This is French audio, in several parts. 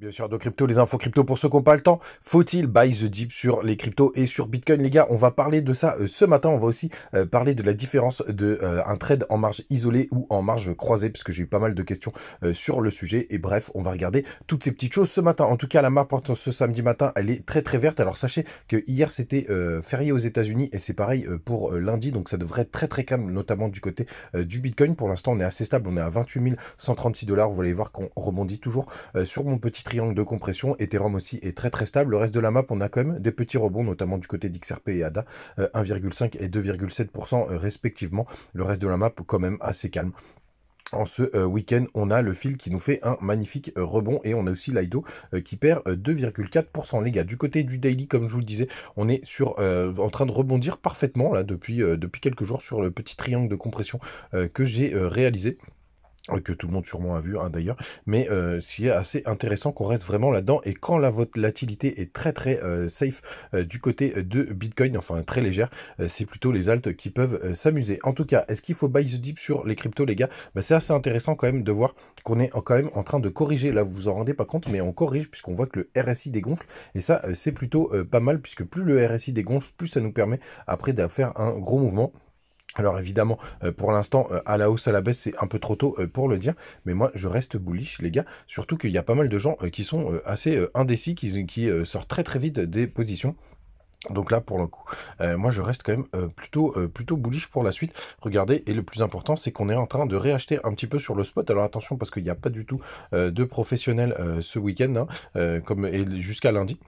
Bien sûr, de crypto, les infos crypto pour ceux qui n'ont pas le temps. Faut-il buy the dip sur les cryptos et sur Bitcoin, les gars On va parler de ça euh, ce matin. On va aussi euh, parler de la différence de euh, un trade en marge isolée ou en marge croisée, parce que j'ai eu pas mal de questions sur le sujet. Et bref, on va regarder toutes ces petites choses ce matin. En tout cas, la map ce samedi matin, elle est très très verte. Alors sachez que hier c'était férié aux États-Unis et c'est pareil pour lundi, donc ça devrait être très très calme, notamment du côté du Bitcoin. Pour l'instant, on est assez stable. On est à 28 136 dollars. Vous allez voir qu'on rebondit toujours sur mon petit triangle de compression. Ethereum aussi est très très stable. Le reste de la map, on a quand même des petits rebonds, notamment du côté d'XRP et ADA, 1,5 euh, et 2,7% euh, respectivement. Le reste de la map, quand même assez calme. En ce euh, week-end, on a le fil qui nous fait un magnifique rebond et on a aussi l'IDO qui perd 2,4%. Les gars, du côté du daily, comme je vous le disais, on est sur, en train de rebondir parfaitement là depuis, depuis quelques jours sur le petit triangle de compression que j'ai réalisé. Euh, que tout le monde sûrement a vu hein, d'ailleurs, mais euh, c'est assez intéressant qu'on reste vraiment là-dedans et quand la volatilité est très très euh, safe du côté de Bitcoin, enfin très légère, c'est plutôt les altes qui peuvent s'amuser. En tout cas, est-ce qu'il faut buy the dip sur les cryptos les gars bah, C'est assez intéressant quand même de voir qu'on est quand même en train de corriger, là vous vous en rendez pas compte, mais on corrige puisqu'on voit que le RSI dégonfle et ça c'est plutôt pas mal puisque plus le RSI dégonfle, plus ça nous permet après de faire un gros mouvement. Alors évidemment, euh, pour l'instant, euh, à la hausse, à la baisse, c'est un peu trop tôt euh, pour le dire, mais moi je reste bullish les gars, surtout qu'il y a pas mal de gens qui sont assez indécis, qui, sortent très très vite des positions. Donc là, pour le coup, moi je reste quand même plutôt plutôt bullish pour la suite. Regardez, et le plus important, c'est qu'on est en train de réacheter un petit peu sur le spot. Alors attention, parce qu'il n'y a pas du tout de professionnels ce week-end, hein, comme jusqu'à lundi.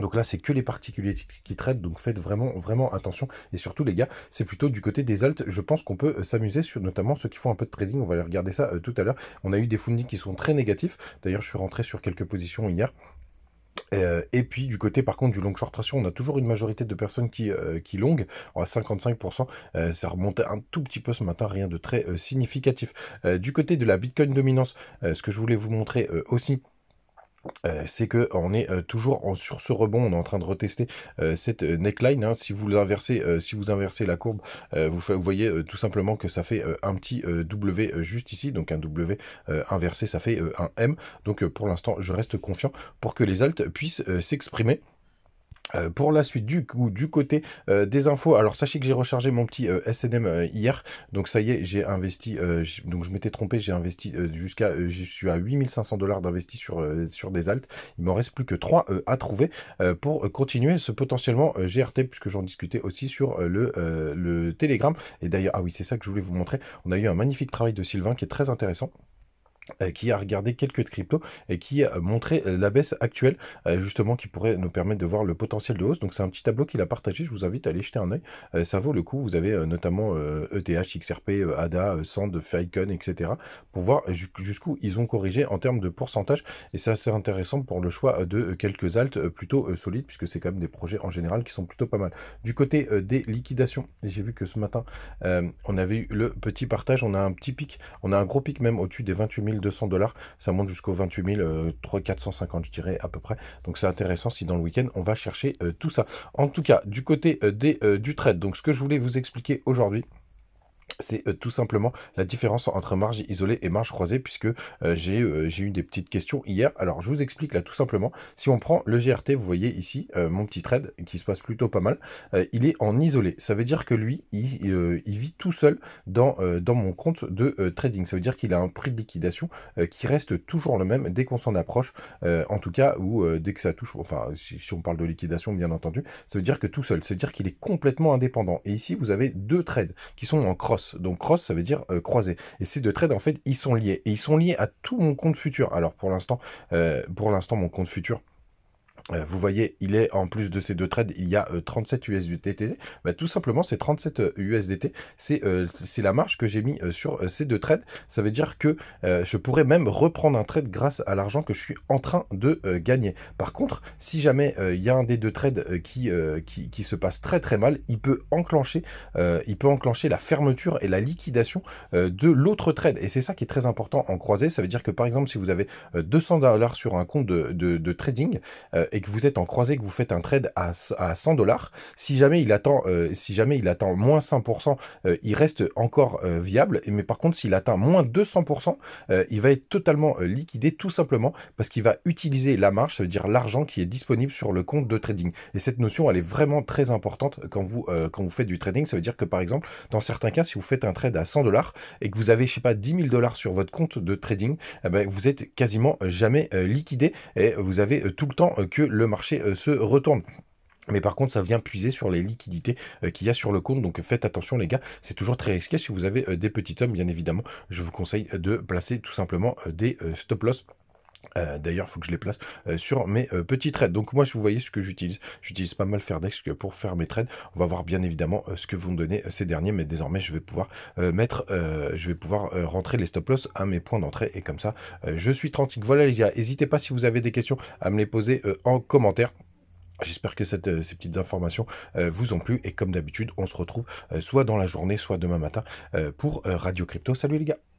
Donc là, c'est que les particuliers qui traitent, donc faites vraiment, vraiment attention. Et surtout, les gars, c'est plutôt du côté des altes. Je pense qu'on peut euh, s'amuser sur notamment ceux qui font un peu de trading. On va aller regarder ça euh, tout à l'heure. On a eu des fundings qui sont très négatifs. D'ailleurs, je suis rentré sur quelques positions hier. Euh, et puis du côté par contre du long short ratio, on a toujours une majorité de personnes qui, qui longuent, 55%, ça remontait un tout petit peu ce matin, rien de très significatif. du côté de la Bitcoin dominance, ce que je voulais vous montrer aussi, euh, c'est que on est euh, toujours sur ce rebond, on est en train de retester euh, cette neckline. Hein. si vous inversez, si vous inversez la courbe, vous, vous, voyez tout simplement que ça fait un petit W juste ici, donc un W inversé, ça fait un M. Donc pour l'instant, je reste confiant pour que les altes puissent s'exprimer. Euh, pour la suite du coup, du côté euh, des infos, alors sachez que j'ai rechargé mon petit euh, SNM euh, hier, donc ça y est, j'ai investi, donc je m'étais trompé, j'ai investi jusqu'à, je suis à 8500 dollars d'investi sur sur des altes, il m'en reste plus que 3 à trouver pour continuer ce potentiellement GRT, puisque j'en discutais aussi sur le, le Telegram, et d'ailleurs, ah oui, c'est ça que je voulais vous montrer, on a eu un magnifique travail de Sylvain qui est très intéressant. Euh, qui a regardé quelques cryptos et qui a euh, montré euh, la baisse actuelle, justement, qui pourrait nous permettre de voir le potentiel de hausse. Donc c'est un petit tableau qu'il a partagé, je vous invite à aller jeter un oeil, ça vaut le coup, vous avez notamment ETH, XRP, ADA, SAND, FICON, etc. pour voir jusqu'où ils ont corrigé en termes de pourcentage. Et c'est assez intéressant pour le choix de quelques altes plutôt solides, puisque c'est quand même des projets en général qui sont plutôt pas mal. Du côté des liquidations, j'ai vu que ce matin, on avait eu le petit partage, on a un petit pic, on a un gros pic même au-dessus des 28 000 200$, dollars, ça monte jusqu'au 28 3450 euh, je dirais à peu près. Donc c'est intéressant si dans le week-end on va chercher euh, tout ça. En tout cas, du côté euh, des, du trade, donc ce que je voulais vous expliquer aujourd'hui, c'est euh, tout simplement la différence entre marge isolée et marge croisée, puisque euh, euh, j'ai eu des petites questions hier. Alors, je vous explique là tout simplement. Si on prend le GRT, vous voyez ici mon petit trade qui se passe plutôt pas mal. il est en isolé. Ça veut dire que lui, il, vit tout seul dans, dans mon compte de trading. Ça veut dire qu'il a un prix de liquidation qui reste toujours le même dès qu'on s'en approche, en tout cas, ou dès que ça touche, enfin, si, on parle de liquidation, bien entendu, ça veut dire que tout seul, ça veut dire qu'il est complètement indépendant. Et ici, vous avez deux trades qui sont en cross donc cross, ça veut dire euh, croiser. Et ces deux trades, en fait, ils sont liés. Et ils sont liés à tout mon compte futur. Alors pour l'instant, euh, pour l'instant, mon compte futur, euh, vous voyez, il est en plus de ces deux trades, il y a 37 euh, USDT. Bah, tout simplement, ces 37 euh, USDT, c'est la marge que j'ai mis sur ces deux trades. Ça veut dire que je pourrais même reprendre un trade grâce à l'argent que je suis en train de gagner. Par contre, si jamais il y a un des deux trades qui, qui, se passe très très mal, il peut enclencher, il peut enclencher la fermeture et la liquidation de l'autre trade. Et c'est ça qui est très important en croisé. Ça veut dire que par exemple, si vous avez 200 dollars sur un compte de, de trading que vous êtes en croisé, que vous faites un trade à, 100 dollars, si jamais il attend, euh, si jamais il atteint moins 5%, euh, il reste encore euh, viable. Mais par contre, s'il atteint moins 200%, il va être totalement liquidé, tout simplement parce qu'il va utiliser la marge, ça veut dire l'argent qui est disponible sur le compte de trading. Et cette notion, elle est vraiment très importante quand vous quand vous faites du trading. Ça veut dire que par exemple, dans certains cas, si vous faites un trade à 100 dollars et que vous avez, je sais pas, 10 000 dollars sur votre compte de trading, eh ben, vous êtes quasiment jamais liquidé et vous avez tout le temps que le marché euh, se retourne. Mais par contre, ça vient puiser sur les liquidités euh, qu'il y a sur le compte. Donc faites attention les gars, c'est toujours très risqué. Si vous avez euh, des petites sommes, bien évidemment, je vous conseille de placer tout simplement des stop-loss euh, d'ailleurs, il faut que je les place euh, sur mes euh, petits trades. Donc moi, si vous voyez ce que j'utilise, j'utilise pas mal Fairdex pour faire mes trades. On va voir bien évidemment ce que vont me donner ces derniers, mais désormais, je vais pouvoir mettre, je vais pouvoir rentrer les stop loss à mes points d'entrée et comme ça, je suis tranquille. Voilà les gars, n'hésitez pas si vous avez des questions à me les poser en commentaire. J'espère que ces petites informations vous ont plu et comme d'habitude, on se retrouve soit dans la journée, soit demain matin pour Radio Crypto. Salut les gars